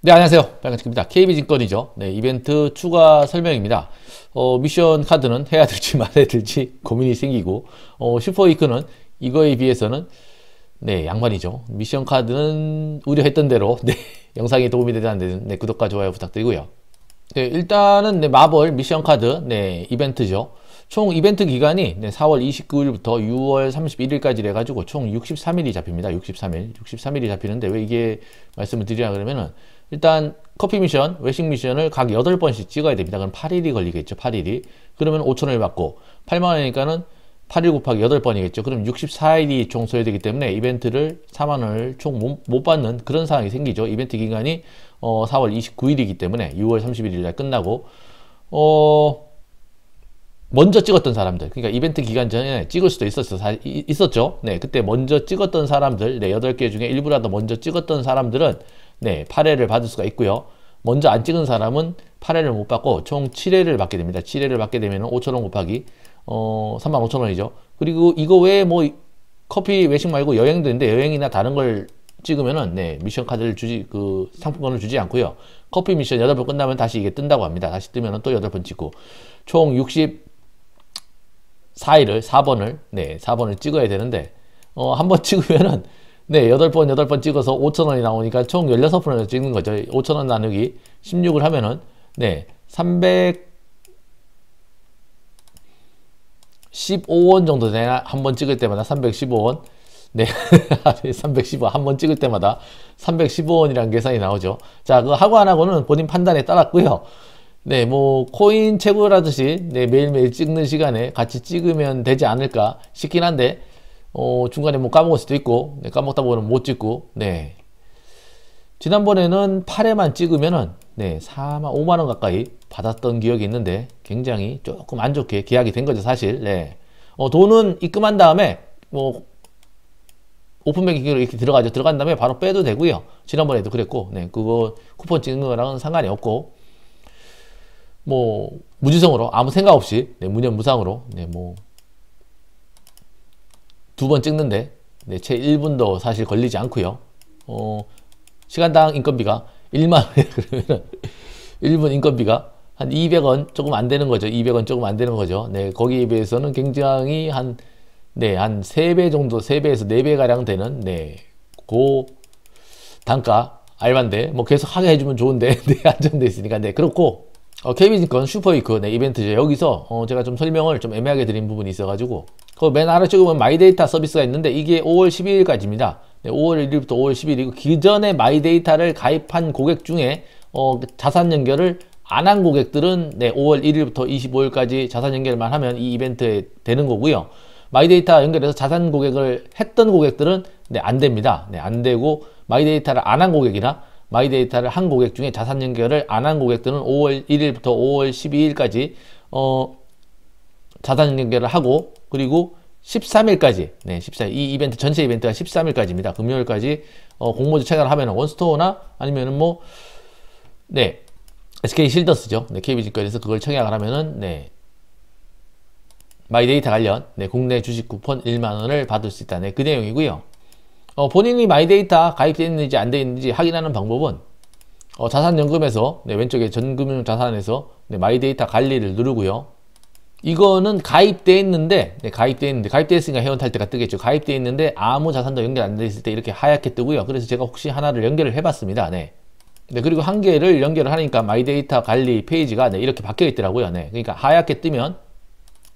네 안녕하세요 빨간색입니다 KB증권이죠 네 이벤트 추가 설명입니다 어, 미션 카드는 해야 될지 말아야 될지 고민이 생기고 어, 슈퍼이크는 이거에 비해서는 네 양반이죠 미션 카드는 우려했던 대로 네 영상이 도움이 되다는 네, 구독과 좋아요 부탁드리고요 네 일단은 네, 마블 미션 카드 네 이벤트죠 총 이벤트 기간이 네, 4월 29일부터 6월 31일까지 돼가지고총 63일이 잡힙니다 63일 63일이 잡히는데 왜 이게 말씀을 드리냐 그러면은 일단 커피 미션, 외식 미션을 각 8번씩 찍어야 됩니다. 그럼 8일이 걸리겠죠. 8일이. 그러면 5천원을 받고 8만원이니까는 8일 곱하기 8번이겠죠. 그럼 64일이 총 소요되기 때문에 이벤트를 4만원을 총 못 받는 그런 상황이 생기죠. 이벤트 기간이 어, 4월 29일이기 때문에 6월 31일 날 끝나고 어, 먼저 찍었던 사람들 그러니까 이벤트 기간 전에 찍을 수도 있었어 있었죠 네 그때 먼저 찍었던 사람들 네여개 중에 일부라도 먼저 찍었던 사람들은 네, 8회를 받을 수가 있고요. 먼저 안 찍은 사람은 8회를 못 받고 총 7회를 받게 됩니다. 7회를 받게 되면 5천원 곱하기 어, 35,000원이죠. 그리고 이거 외에 뭐 커피 외식 말고 여행도 있는데 여행이나 다른 걸 찍으면은 네, 미션 카드를 주지 그 상품권을 주지 않고요. 커피 미션 8번 끝나면 다시 이게 뜬다고 합니다. 다시 뜨면은 또 8번 찍고 총 64일을 4번을 네, 4번을 찍어야 되는데 어, 한번 찍으면은 네, 8번여번 찍어서 오천 원이 나오니까 총1 6섯 번을 찍는 거죠. 오천 원 나누기 1 6을 하면은, 네, 삼백 십원 정도 되나? 한 번 찍을 때마다 3 1 5원 네, 315, 원한 번 찍을 때마다 315원이라는 계산이 나오죠. 자, 그 하고 안 하고는 본인 판단에 따랐고요. 네, 뭐, 코인 채굴하듯이 네, 매일매일 찍는 시간에 같이 찍으면 되지 않을까 싶긴 한데, 어, 중간에 뭐 까먹을 수도 있고 네, 까먹다 보면 못 찍고 네 지난번에는 8회만 찍으면은 네 4만 5만원 가까이 받았던 기억이 있는데 굉장히 조금 안 좋게 계약이 된 거죠 사실 네 어, 돈은 입금한 다음에 뭐 오픈 뱅킹으로 이렇게 들어가죠 들어간 다음에 바로 빼도 되고요 지난번에도 그랬고 네 그거 쿠폰 찍는 거랑은 상관이 없고 뭐 무지성으로 아무 생각 없이 네, 무념무상으로 네, 뭐 두번 찍는데 네, 채 1분도 사실 걸리지 않고요. 어, 시간당 인건비가 1만원 그러면 1분 인건비가 한 200원 조금 안 되는 거죠. 200원 조금 안 되는 거죠. 네, 거기에 비해서는 굉장히 한, 네, 한 3배 정도, 3배에서 4배가량 되는, 네, 고 단가 알만데뭐 계속 하게 해주면 좋은데, 네, 안정돼 있으니까, 네, 그렇고, 어, k b 증건 슈퍼위크, 네, 이벤트죠. 여기서, 어, 제가 좀 설명을 좀 애매하게 드린 부분이 있어가지고, 그맨 아래쪽에 보면 마이데이터 서비스가 있는데 이게 5월 12일까지입니다. 네, 5월 1일부터 5월 1 2일이고 기존에 그 마이데이터를 가입한 고객 중에 어, 그 자산 연결을 안 한 고객들은 네, 5월 1일부터 25일까지 자산 연결만 하면 이 이벤트에 되는 거고요. 마이데이터 연결해서 자산 고객을 했던 고객들은 네, 안 됩니다. 네, 안 되고 마이데이터를 안 한 고객이나 마이데이터를 한 고객 중에 자산 연결을 안 한 고객들은 5월 1일부터 5월 12일까지 어, 자산 연결을 하고 그리고 13일까지 네, 14일 이 이벤트 전체 이벤트가 13일까지입니다. 금요일까지 어, 공모주 채널 하면 원스토어나 아니면은 뭐 네. SK 실더스죠. 네, KB증권에서 그걸 청약을 하면은 네. 마이데이터 관련 네, 국내 주식 쿠폰 1만 원을 받을 수 있다. 네, 그 내용이고요. 어, 본인이 마이데이터 가입되어 있는지 안 되어 있는지 확인하는 방법은 어, 자산연금에서 네, 왼쪽에 전금융 자산에서 네, 마이데이터 관리를 누르고요. 이거는 가입돼 있는데 네, 가입돼 있는데 가입돼 있으니까 회원탈 퇴가 뜨겠죠 가입돼 있는데 아무 자산도 연결 안 돼 있을 때 이렇게 하얗게 뜨고요 그래서 제가 혹시 하나를 연결을 해봤습니다 네. 네 그리고 한 개를 연결을 하니까 마이데이터 관리 페이지가 네, 이렇게 바뀌어 있더라고요 네 그러니까 하얗게 뜨면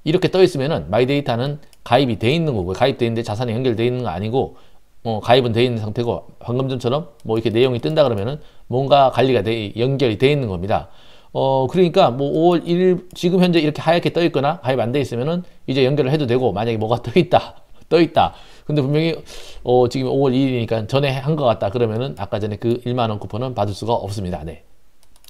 이렇게 떠 있으면은 마이데이터는 가입이 돼 있는 거고 가입돼 있는데 자산이 연결돼 있는 거 아니고 어, 가입은 돼 있는 상태고 방금 전처럼 뭐 이렇게 내용이 뜬다 그러면은 뭔가 관리가 돼 연결이 돼 있는 겁니다 어 그러니까 뭐 5월 1일 지금 현재 이렇게 하얗게 떠 있거나 가입 안 돼 있으면은 이제 연결을 해도 되고 만약에 뭐가 떠 있다 떠 있다 근데 분명히 어 지금 5월 2일이니까 전에 한 것 같다 그러면은 아까 전에 그 1만원 쿠폰은 받을 수가 없습니다 네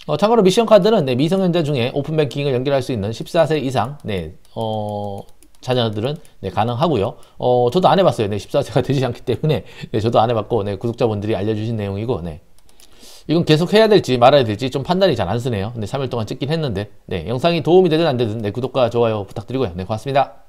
어, 참고로 미션 카드는 네, 미성년자 중에 오픈뱅킹을 연결할 수 있는 14세 이상 네, 어, 자녀들은 네, 가능하고요. 어, 저도 안 해봤어요. 네, 14세가 되지 않기 때문에 네, 저도 안 해봤고 네, 구독자분들이 알려주신 내용이고 네. 이건 계속 해야 될지 말아야 될지 좀 판단이 잘 안 쓰네요. 근데 3일 동안 찍긴 했는데 네 영상이 도움이 되든 안 되든 네 구독과 좋아요 부탁드리고요. 네 고맙습니다.